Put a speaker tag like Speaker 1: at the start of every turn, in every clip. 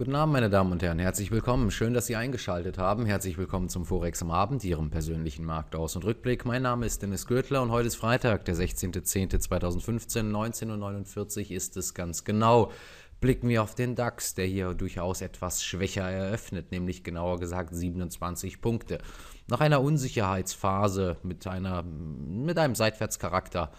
Speaker 1: Guten Abend, meine Damen und Herren. Herzlich willkommen. Schön, dass Sie eingeschaltet haben. Herzlich willkommen zum Forex am Abend, Ihrem persönlichen Marktaus- und Rückblick. Mein Name ist Dennis Gürtler und heute ist Freitag, der 16.10.2015, 19.49 Uhr ist es ganz genau. Blicken wir auf den DAX, der hier durchaus etwas schwächer eröffnet, nämlich genauer gesagt 27 Punkte. Nach einer Unsicherheitsphase mit, einer, mit einem Seitwärtscharakter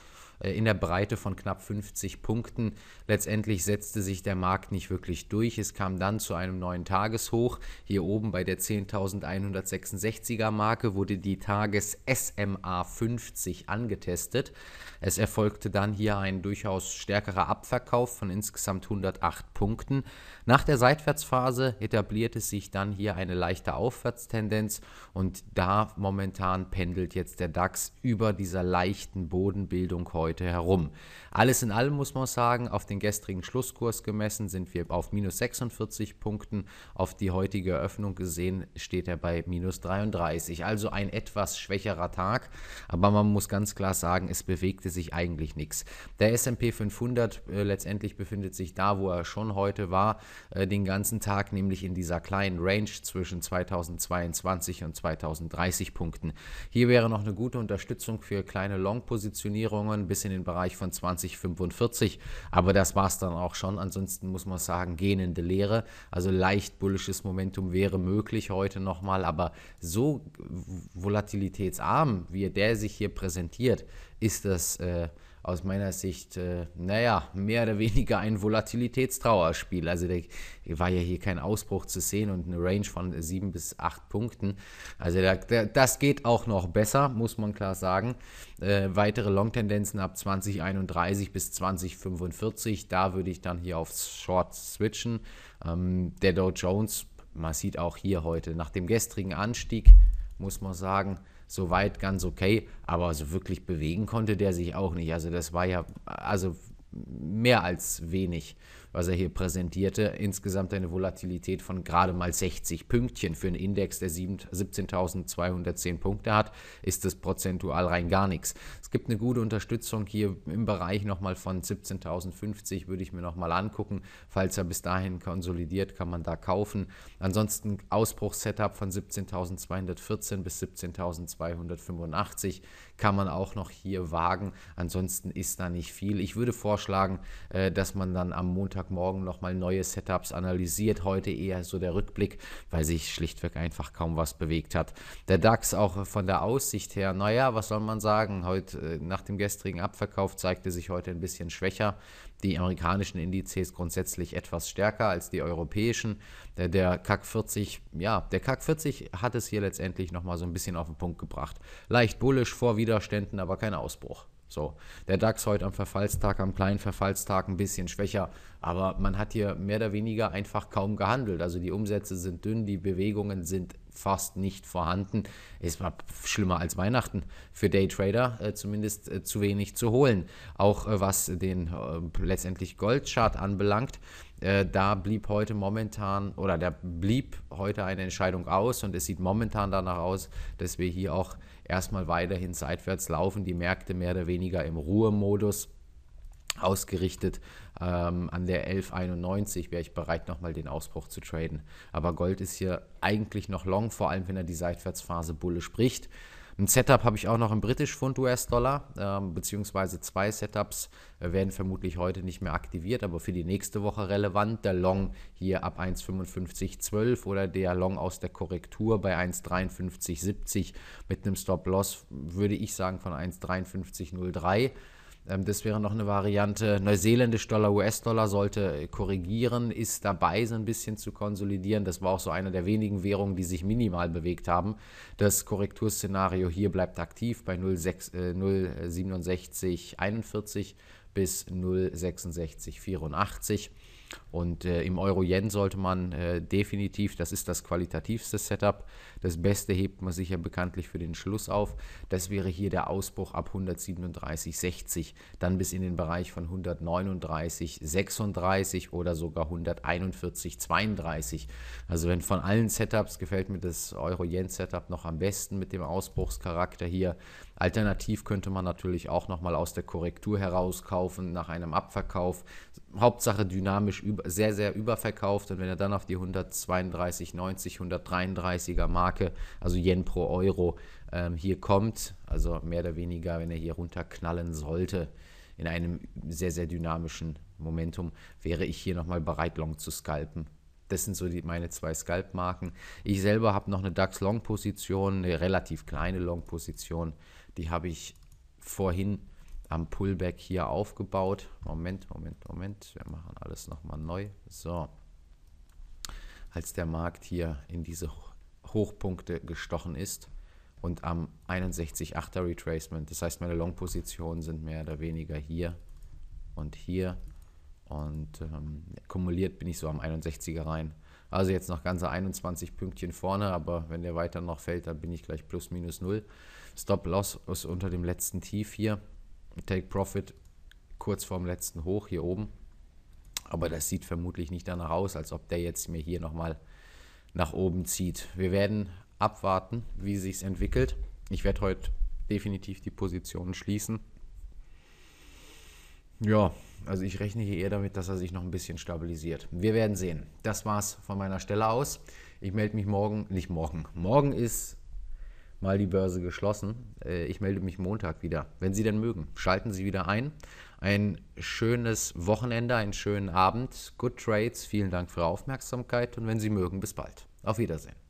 Speaker 1: äh, in der Breite von knapp 50 Punkten. Letztendlich setzte sich der Markt nicht wirklich durch. Es kam dann zu einem neuen Tageshoch. Hier oben bei der 10.166er Marke wurde die Tages SMA 50 angetestet. Es erfolgte dann hier ein durchaus stärkerer Abverkauf von insgesamt 108 Punkten. Nach der Seitwärtsphase etablierte sich dann hier eine leichte Aufwärtstendenz und da momentan pendelt jetzt der DAX über dieser leichten Bodenbildung heute heute herum. Alles in allem muss man sagen, auf den gestrigen Schlusskurs gemessen sind wir auf minus 46 Punkten. Auf die heutige Eröffnung gesehen steht er bei minus 33. Also ein etwas schwächerer Tag, aber man muss ganz klar sagen, es bewegte sich eigentlich nichts. Der SP 500 äh, letztendlich befindet sich da, wo er schon heute war, äh, den ganzen Tag, nämlich in dieser kleinen Range zwischen 2022 und 2030 Punkten. Hier wäre noch eine gute Unterstützung für kleine Long-Positionierungen bis bis in den Bereich von 2045. Aber das war es dann auch schon. Ansonsten muss man sagen, gähnende Lehre. Also leicht bullisches Momentum wäre möglich heute nochmal. Aber so volatilitätsarm, wie der sich hier präsentiert, ist das. Äh, aus meiner Sicht, äh, naja, mehr oder weniger ein Volatilitätstrauerspiel. Also da war ja hier kein Ausbruch zu sehen und eine Range von sieben bis acht Punkten. Also der, der, das geht auch noch besser, muss man klar sagen. Äh, weitere Long-Tendenzen ab 2031 bis 2045, da würde ich dann hier aufs Short switchen. Ähm, der Dow Jones, man sieht auch hier heute, nach dem gestrigen Anstieg, muss man sagen, soweit ganz okay, aber so wirklich bewegen konnte der sich auch nicht. Also das war ja also mehr als wenig was er hier präsentierte, insgesamt eine Volatilität von gerade mal 60 Pünktchen. Für einen Index, der 17.210 Punkte hat, ist das prozentual rein gar nichts. Es gibt eine gute Unterstützung hier im Bereich nochmal von 17.050, würde ich mir nochmal angucken. Falls er bis dahin konsolidiert, kann man da kaufen. Ansonsten Ausbruchssetup von 17.214 bis 17.285 kann man auch noch hier wagen. Ansonsten ist da nicht viel. Ich würde vorschlagen, äh, dass man dann am Montag Montagmorgen nochmal neue Setups analysiert. Heute eher so der Rückblick, weil sich schlichtweg einfach kaum was bewegt hat. Der DAX auch von der Aussicht her, naja, was soll man sagen? Heute äh, nach dem gestrigen Abverkauf zeigte sich heute ein bisschen schwächer. Die amerikanischen Indizes grundsätzlich etwas stärker als die europäischen. Der, äh, der CAC 40, ja, der CAC 40 hat es hier letztendlich nochmal so ein bisschen auf den Punkt gebracht. Leicht bullisch vor Widerständen, aber kein Ausbruch. So, der DAX heute am Verfallstag, am kleinen Verfallstag ein bisschen schwächer, aber man hat hier mehr oder weniger einfach kaum gehandelt. Also die Umsätze sind dünn, die Bewegungen sind fast nicht vorhanden. Es war schlimmer als Weihnachten für Daytrader, äh, zumindest äh, zu wenig zu holen. Auch äh, was den äh, letztendlich Goldchart anbelangt, äh, da blieb heute momentan oder da blieb heute eine Entscheidung aus und es sieht momentan danach aus, dass wir hier auch erstmal weiterhin seitwärts laufen, die Märkte mehr oder weniger im Ruhemodus ausgerichtet. Ähm, an der 1191 wäre ich bereit, nochmal den Ausbruch zu traden. Aber Gold ist hier eigentlich noch long, vor allem wenn er die Seitwärtsphase Bulle spricht. Ein Setup habe ich auch noch im britisch Pfund US-Dollar, ähm, beziehungsweise zwei Setups äh, werden vermutlich heute nicht mehr aktiviert, aber für die nächste Woche relevant. Der Long hier ab 1,5512 oder der Long aus der Korrektur bei 1,5370 mit einem Stop-Loss, würde ich sagen, von 1,5303. Ähm, das wäre noch eine Variante. Neuseeländisch Dollar, US-Dollar sollte äh, korrigieren, ist dabei, so ein bisschen zu konsolidieren. Das war auch so eine der wenigen Währungen, die sich minimal bewegt haben. Das Korrekturszenario hier bleibt aktiv bei 0,6741 bis 0,6684. Und äh, im Euro-Yen sollte man äh, definitiv, das ist das qualitativste Setup, das Beste hebt man sicher bekanntlich für den Schluss auf. Das wäre hier der Ausbruch ab 137,60, dann bis in den Bereich von 139,36 oder sogar 141,32. Also wenn von allen Setups gefällt mir das Euro-Yen-Setup noch am besten mit dem Ausbruchscharakter hier. Alternativ könnte man natürlich auch nochmal aus der Korrektur herauskaufen kaufen, nach einem Abverkauf. Hauptsache dynamisch über, sehr, sehr überverkauft. Und wenn er dann auf die 132,90, 133er Marke, also Yen pro Euro, ähm, hier kommt, also mehr oder weniger, wenn er hier runterknallen sollte, in einem sehr, sehr dynamischen Momentum, wäre ich hier nochmal bereit, Long zu scalpen. Das sind so die, meine zwei Scalp-Marken. Ich selber habe noch eine DAX-Long-Position, eine relativ kleine Long-Position. Die habe ich vorhin am Pullback hier aufgebaut. Moment, Moment, Moment. Wir machen alles nochmal neu. So. Als der Markt hier in diese Hochpunkte gestochen ist und am 61,8er Retracement. Das heißt, meine Long-Positionen sind mehr oder weniger hier und hier. Und ähm, kumuliert bin ich so am 61er rein. Also jetzt noch ganze 21 Pünktchen vorne, aber wenn der weiter noch fällt, dann bin ich gleich plus minus null. Stop-Loss ist unter dem letzten Tief hier Take Profit kurz vorm letzten Hoch hier oben. Aber das sieht vermutlich nicht danach aus, als ob der jetzt mir hier nochmal nach oben zieht. Wir werden abwarten, wie sich es entwickelt. Ich werde heute definitiv die Positionen schließen. Ja, also ich rechne hier eher damit, dass er sich noch ein bisschen stabilisiert. Wir werden sehen. Das war's von meiner Stelle aus. Ich melde mich morgen, nicht morgen. Morgen ist mal die Börse geschlossen. Äh, ich melde mich Montag wieder, wenn Sie denn mögen. Schalten Sie wieder ein. Ein schönes Wochenende, einen schönen Abend. Good Trades. Vielen Dank für Ihre Aufmerksamkeit und wenn Sie mögen, bis bald. Auf Wiedersehen.